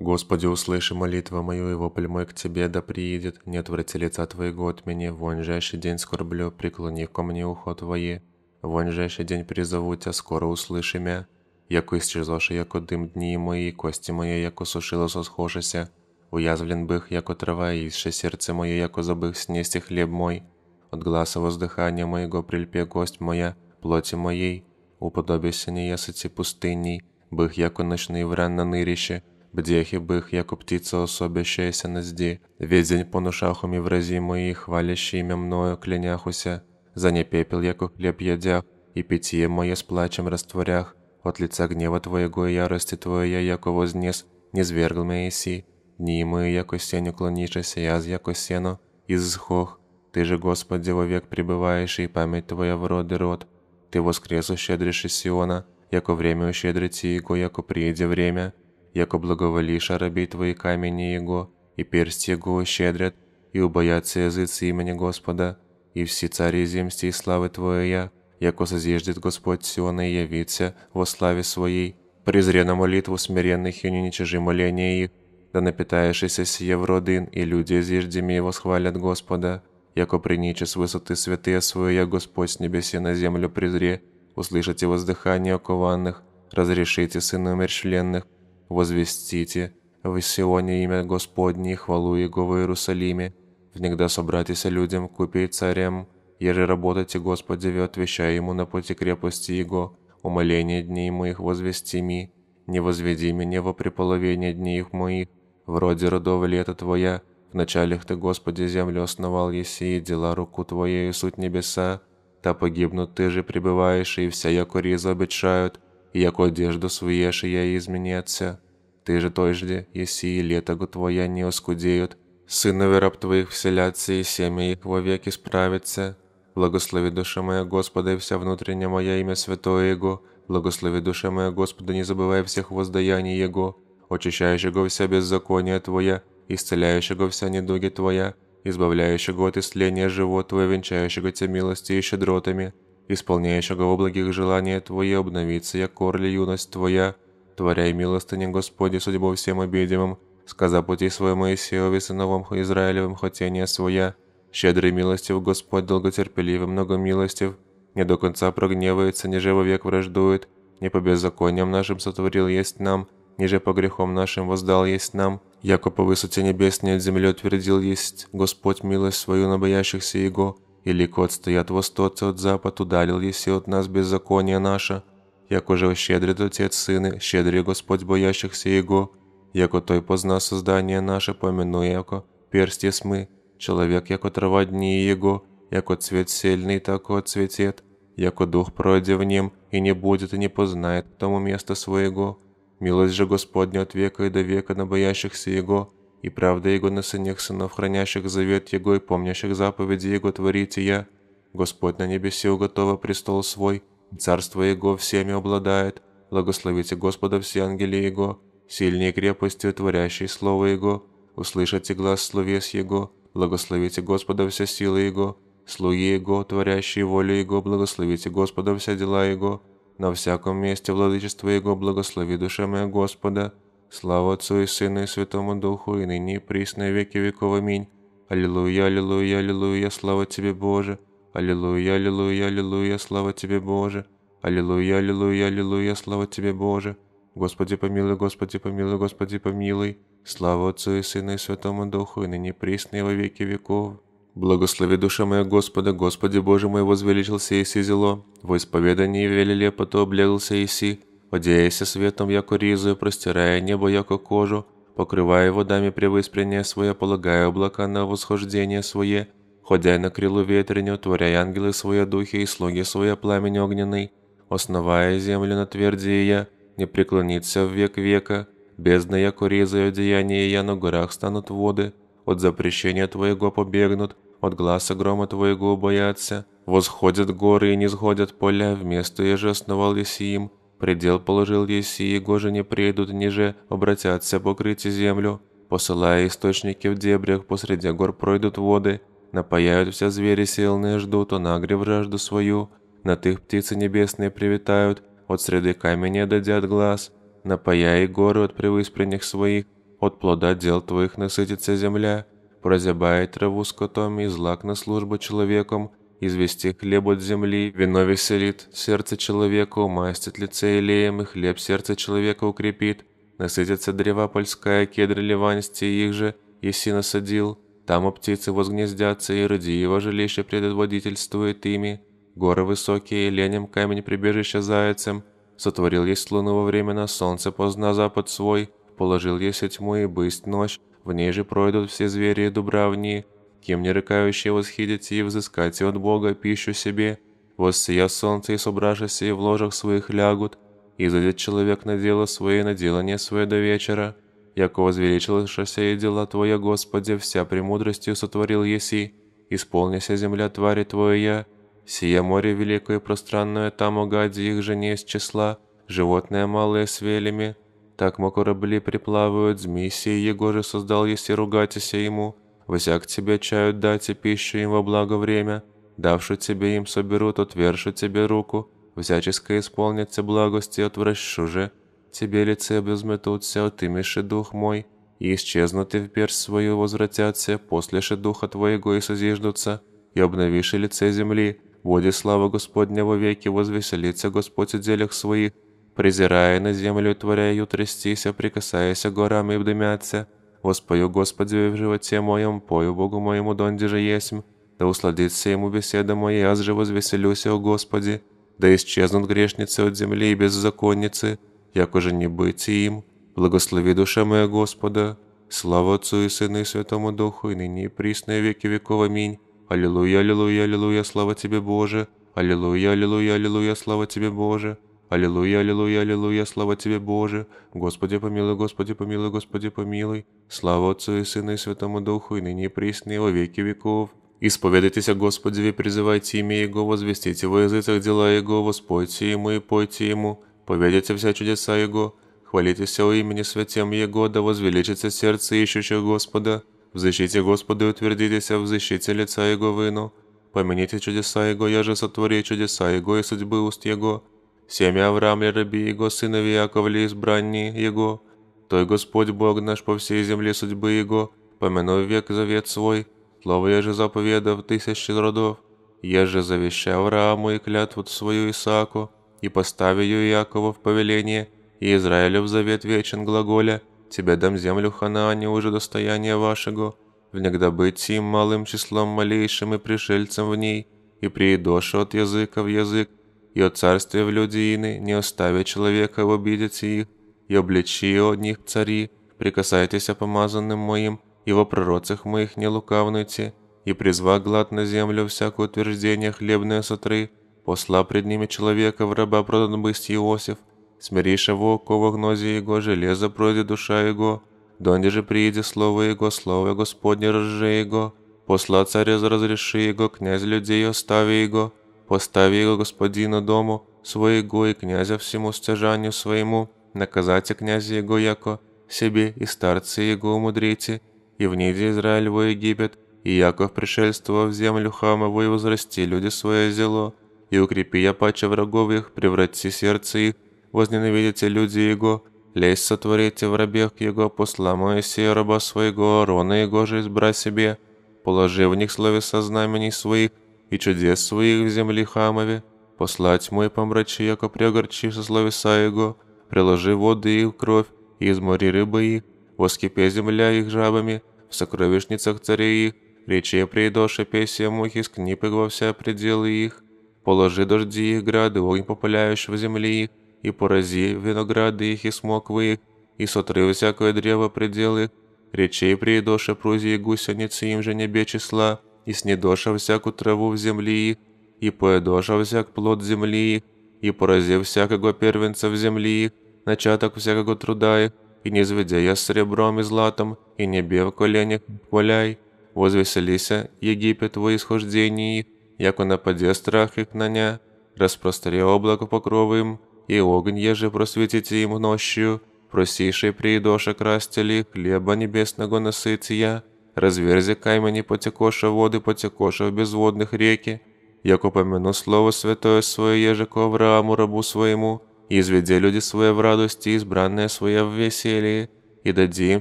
Господи, услыши молитву мою и вопль мой к Тебе, да приедет, не отврати лица Твоего от меня, вон день скорблю, преклони ко мне ухо Твое, Вонжайший день призову Тебя, скоро услыши мя, як исчезоши, яко дым дні мої, кості мої, яко сушило сосхошися, уязвлен бых, яко трава, и ише сердце мое, яко забых снести хлеб мой, от гласа воздыхания моего прильпе гость моя, плоти моей, уподобися не неясыти пустыней, бых, яко ночные вран на нырище, бдєх і як у птица особящаяся на зді, весь день понушахом і вразі мої, хвалящі ім'я мною кляняхуся, за не пепел, яко хлеб ядях, и питье мое с плачем растворях, от лица гнева Твоего и ярости Твоей, у вознес, не звергл меня си, дни мои, яко сень уклонишься, яз, яко сено, изхох, Ты же, Господи, вовек пребываешь, и память Твоя в род и род. Ты воскресу щедришь Сиона, яко время ущедрите Его, яко приеде время, яко благоволиша раби Твои камени Его, и персти Его щедрят, и убоятся языцы имени Господа, и все цари земсти и славы Твоя, яко созиждет Господь Сиона и явится во славе Своей, на молитву смиренных и не уничижи моления их, да напитаешься сие в родин, и люди зиждеми его схвалят Господа, яко приниче с высоты святые своя Господь с небеси на землю призре, услышите воздыхание окованных, разрешите сыны умерщвленных, возвестите в Сионе имя Господне, хвалу Его в Иерусалиме, внегда собратися людям, купи царем, еже работайте Господи, вы отвечая Ему на пути крепости Его, умоление дней моих возвестими, не возведи меня во преполовение дней моих, вроде родов лета Твоя, в началях Ты, Господи, землю основал еси, и дела руку и суть небеса, та погибнут Ты же пребываешь, и вся якори изобечают, як одежду своєшия изменятся. Ти же тожде, если и летогу твоя не оскудеют, сынове раб твоих вселятся, и семя их вовеки исправится. Благослови душа моя Господа и вся внутренняя моя имя Святое Его. Благослови душа моя Господа, не забывай всех воздаяний Его, очищающего вся беззакония Твоя, исцеляющего вся недуги Твоя, избавляющего от исления живот Твое, венчающего Тебя милости и щедротами, исполняющего во благих желания Твои, обновиться, якор ли юность Твоя, творяй милостыня, Господи, судьбу всем обидимым, сказа пути свой Моисееве, сыновом Израилевым, хотение своя, щедрый милостив Господь, долготерпеливый, много милостив, не до конца прогневается, не живо век враждует, не по беззакониям нашим сотворил есть нам, ниже по грехом нашим воздал есть нам, яко по высоте небесней от земли утвердил есть Господь милость свою на боящихся Его, или кот стоят во от запад, удалил єсі от нас беззаконие наше, як уже ощедрит Отець Сини, щедрий Господь боящихся Його, як отой позна создання наше, помінує, яко перст єсми, чоловік, яко трава дні Його, яко цвет сильний, тако цветет, яко дух пройде в нім, и не будет, и не познает тому места своего. Милость же Господня от века и до века на боящихся Его, и правда Его на сынях сынов, хранящих завет Его и помнящих заповеди Его творите я. Господь на небесе уготова престол свой, царство Его всеми обладает. Благословите Господа все ангели Его, сильней крепостью творящие слово Его. Услышите глаз словес Его, благословите Господа все силы Его, слуги Его, творящие волю Его, благословите Господа все дела Его. На всяком месте владычество Его благослови душа моя Господа. Слава Отцу и Сыну и Святому Духу, и ныне и присно, и веки веков. Аминь. Аллилуйя, аллилуйя, аллилуйя, слава Тебе, Боже. Аллилуйя, аллилуйя, аллилуйя, слава Тебе, Боже. Аллилуйя, аллилуйя, аллилуйя, слава Тебе, Боже. Господи помилуй, Господи помилуй, Господи помилуй. Слава Отцу и Сыну и Святому Духу, и ныне присно, и во веки веков. Благослови душа моя Господа, Господи Боже мой, возвеличился Иси сизело, Во исповедании велилепо, а то облегался си падзяецца светам, як у ризы, простирая небо, як кожу, покрывая водами превыспрение свое, полагая облака на восхождение свое, ходя на крылу ветреню, творя ангелы свои духи и слуги свои пламень огненный, основая землю на тверди я, не преклониться в век века, бездна яко резаю деяние я, на горах станут воды, от запрещения твоего побегнут, от глаза грома твоего боятся, восходят горы и не сходят поля, вместо ежесновал основались им, Предел положил, если Егожине приедут ниже, обратятся покрыть землю, посылая источники в дебрях, посреди гор пройдут воды, напаяют все звери сильные, ждут, он агре вражду свою, на тых птицы небесные привитают, от среды камня дадят глаз, напаяя и горы от превыспренних своих, от плода дел твоих насытится земля, прозябает траву скотом и злак на службу человеком, извести хлеб от земли, вино веселит, сердце человека умастит лице илеем, и хлеб сердце человека укрепит. Насытятся древа польская, кедры ливанстие их же, еси насадил. Там у птицы возгнездятся, и роди его жилище предводительствует ими. Горы высокие, ленем камень прибежища зайцем. Сотворил есть луну во время на солнце, поздно запад свой. Положил есть тьму и бысть ночь, в ней же пройдут все звери и дубравни. Кем не нерекающие восхидите и взыскате от Бога пищу себе, воссия солнце и собравшися и в ложах своих лягут, и зайдет человек на дело свое и на делание свое до вечера, яко возвеличилшися и дела Твоя, Господи, вся премудростью сотворил еси, исполнися земля твари Твоя, сие море великое и пространное, там угади их же не из числа, животное малое с велями, так мо корабли приплавают, змеи сей его же создал, еси ругатися ему, Взяк тебе чаю дать и пищу им во благо время, давши тебе им соберут, отверши тебе руку, взяческо исполнится благости, отвращу же, тебе лице безметутся, отымеши дух мой, и исчезнут и в персть свою возвратятся, после, послеши духа твоего и созиждутся, и обновиши лице земли, Буде слава Господня во веки, возвеселится Господь о делях своих, презирая на землю, творяю, трястися, прикасаясь горами и вдымятся, воспою Господи в животе моем, пою Богу моему, донде же есмь. Да усладится ему беседа моя, аз же возвеселюся, о Господи. Да исчезнут грешницы от земли и беззаконницы, як уже не быть им. Благослови душа моя Господа. Слава Отцу и Сыну и Святому Духу, и ныне и присно, и веки веков. Аминь. Аллилуйя, аллилуйя, аллилуйя, слава Тебе, Боже. Аллилуйя, аллилуйя, аллилуйя, слава Тебе, Боже. Аллилуйя, аллилуйя, аллилуйя, слава Тебе, Боже! Господи, помилуй, Господи, помилуй, Господи, помилуй! Слава Отцу и Сыну и Святому Духу, и ныне и во веки веков. Исповедайтеся Господи, призывайте имя Его, возвестите во языцах дела Его, воспойте Ему и пойте Ему, поведите все чудеса Его, хвалитесь о имени святем Его, да возвеличится сердце ищущего Господа. Взыщите Господу и утвердитесь, а взыщите лица Его вину. Помяните чудеса Его, я же сотвори чудеса Его и судьбы уст Его. Семя Авраам Раби, его сынови Яковли, избранни его, той Господь Бог наш по всей земле судьбы его, помянув век завет свой, слово я же заповедав тысячи родов, я же завещал Аврааму и клятву свою Исааку, и поставил Иакова в повеление, и Израилю в завет вечен глаголя, «Тебе дам землю Ханаане уже достояние вашего, внегда быть им малым числом малейшим и пришельцем в ней, и приидошь от языка в язык, Його царстві в людини, не оставя чоловіка в обідяці їх, і обличі одних царі, прикасайтеся помазанным моим, и во пророцах моих не лукавнуйте, и призва глад на землю всякое утверждение хлебное сотры, посла пред ними человека, в раба продан бысть Иосиф, смириша его, кого гнозе его, железо пройдет душа его, донде же прииде слово его, слово Господне разже его, посла царя разреши его, князь людей остави его, поставил господина дому своего и князя всему стяжанию своему, наказать князя его яко, себе и старцы его умудрите, и внеди Израиль во Египет, и Яков пришельствовав в землю хамову и возрасти люди свое зело, и укрепи я паче врагов их, преврати сердце их, возненавидите люди его, лезь сотворите в рабех его, посла Моисея раба своего, Арона его же избрать себе, положи в них слове со знамений своих, и чудес своих в землі хамові, послать мой помрачі, яко пригорчі зловіса його, приложи води їх в кровь, і из морі риби їх, воскипе земля їх жабами, в сокровищницах царей їх, рече прийдоше песія мухи, скніп во вся пределы їх, положи дожди їх гради, огонь попаляющий в землі їх, и порази винограды их и смоквы их, и сотры всякое древо пределы, речей приедоше прузи и гусеницы им же небе числа, і снідоша всяку траву в земли, и поедоша всяк плод земли, и поразив всякого первенца в земли, начаток всякого труда их, и не зведя я сребром и златом, и не бе в коленях хваляй. Возвеселися Египет во исхождении, яко нападе страх их на ня, распростри облако покров им, и огонь еже просветите им нощью, просиши приидоша крастели хлеба небесного насытия, розверзі каймені потекоша води, потекоша в безводних реки, яко помяну слово святое свое ежеко Аврааму, рабу своему, изведе люди свои в радости, избранное свое в веселье, и дади им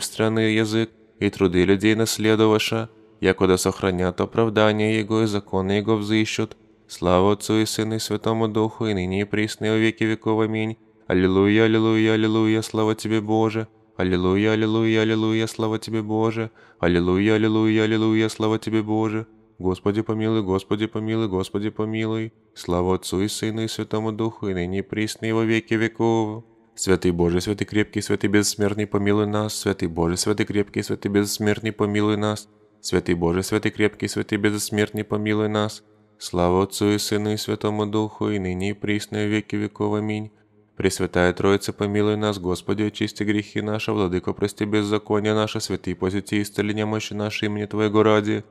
страны язык, и труды людей наследоваша, якода сохранят оправдание Его и законы Его взыщут. Слава Отцу и Сыну и Святому Духу, и ныне и присно, и веки веков. Аминь. Аллилуйя, аллилуйя, аллилуйя, слава Тебе, Боже!» Аллилуйя, аллилуйя, аллилуйя, слава тебе, Боже. Аллилуйя, аллилуйя, аллилуйя, слава тебе, Боже. Господи помилуй, Господи помилуй, Господи помилуй. Слава Отцу и Сыну и Святому Духу, и ныне и присно, и во веки веков. Святый Боже, святый крепкий, святый бессмертный, помилуй нас. Святый Боже, святый крепкий, святый бессмертный, помилуй нас. Святый Боже, святый крепкий, святый бессмертный, помилуй нас. Слава Отцу и Сыну и Святому Духу, и ныне и присно, и веки веков. Аминь. Пресвятая Троица, помилуй нас, Господи, очисти грехи наши, Владыко, прости беззакония наши, святые пози исцеления мощи нашей имени Твоего ради.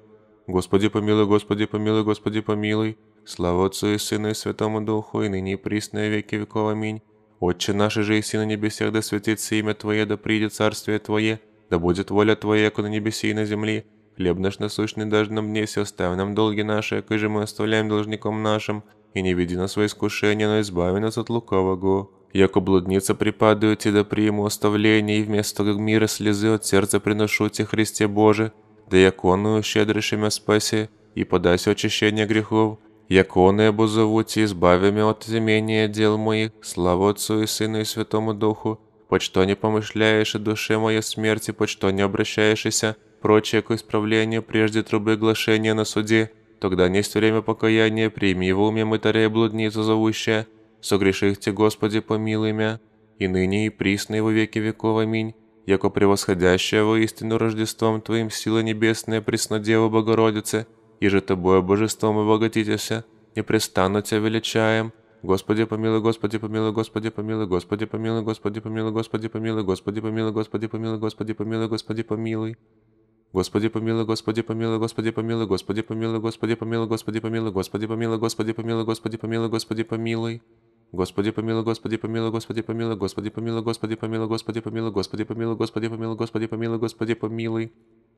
Господи, помилуй, Господи, помилуй, Господи, помилуй. Слава Отцу и Сыну и Святому Духу, и ныне и присно веки веков. Аминь. Отче наш же и на небесах, да светится имя Твое, да придет царствие Твое, да будет воля Твоя, как на небеси и на земли хлеб наш насущный дашь нам днесь, оставь нам долги наши, как же мы оставляем должником нашим, и не веди нас во искушение, но избави нас от лукавого. Яко блудница припадаю тебе да приму оставление, и вместо как мира слезы от сердца приношу тебе Христе Боже, да яконную щедрейше мя спаси, и подайся очищение грехов, яконы обузову те, избави мя от изменения дел моих, славу Отцу и Сыну и Святому Духу, почто не помышляешь и душе моей смерти, почто не обращаешься, прочее к исправлению прежде трубы глашения на суде, тогда несть время покаяния, прими во уме мытаря и блудницу зовущая, согрешихте, Господи, помилуй мя, и ныне и присно его веки веков, аминь, яко превосходящая истину Рождеством Твоим сила небесная преснодева Богородице, иже Тобою божеством и богатитеся, непрестанно Тебя величаем, Господи помилуй, Господи помилуй, Господи помилуй, Господи помилуй, Господи помилуй, Господи помилуй, Господи помилуй, Господи помилуй, Господи помилуй, Господи помилуй. Господи помилуй, Господи помилуй, Господи помилуй, Господи помилуй, Господи помилуй, Господи помилуй, Господи помилуй, Господи помилуй, Господи помилуй, Господи помилуй. Господи помилуй, Господи помилуй, Господи помилуй, Господи помилуй, Господи помилуй, Господи помилуй, Господи помилуй, Господи помилуй, Господи помилуй, Господи помилуй.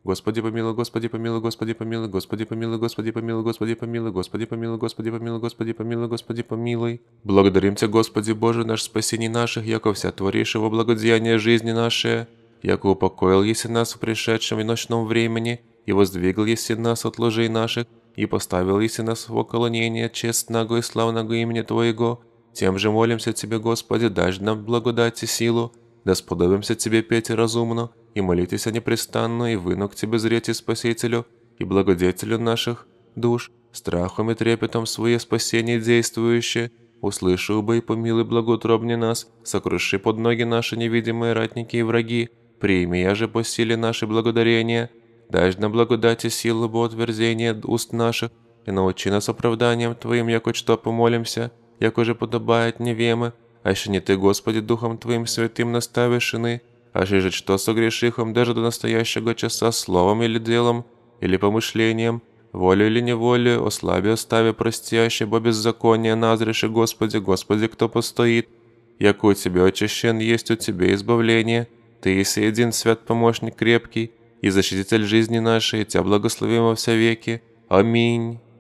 Господи помилуй, Господи помилуй, Господи помилуй, Господи помилуй, Господи помилуй, Господи помилуй, Господи помилуй, Господи помилуй, Господи помилуй, Господи помилуй. Благодарим Тебя, Господи Боже, наш спасение наших, яко вся творишь его благодеяние жизни наше яко упокоил еси нас в пришедшем и ночном времени, и воздвигл еси нас от ложей наших, и поставил еси нас в околонение честного и славного имени Твоего, тем же молимся Тебе, Господи, дашь нам благодать и силу, да сподобимся Тебе петь и разумно, и молитесь о непрестанно, и вынук Тебе зреть и Спасителю, и благодетелю наших душ, страхом и трепетом свое спасение действующее, услышал бы и помилуй благоутробни нас, сокруши под ноги наши невидимые ратники и враги, Прими же по силе наши благодарения, дашь на благодати силу бо отверзения уст наших, и научи нас оправданием Твоим, яко что помолимся, яко же подобает невемы, а ще не Ты, Господи, Духом Твоим святым наставишь ины, а же что согрешихом даже до настоящего часа словом или делом, или помышлением, волю или неволю, ослаби остави простяще, бо беззаконие назреши, Господи, Господи, кто постоит, яко у Тебя очищен есть у тебе избавление, ты, един свят помощник крепкий и защититель жизни нашей, Тебя благословим во все веки. Аминь.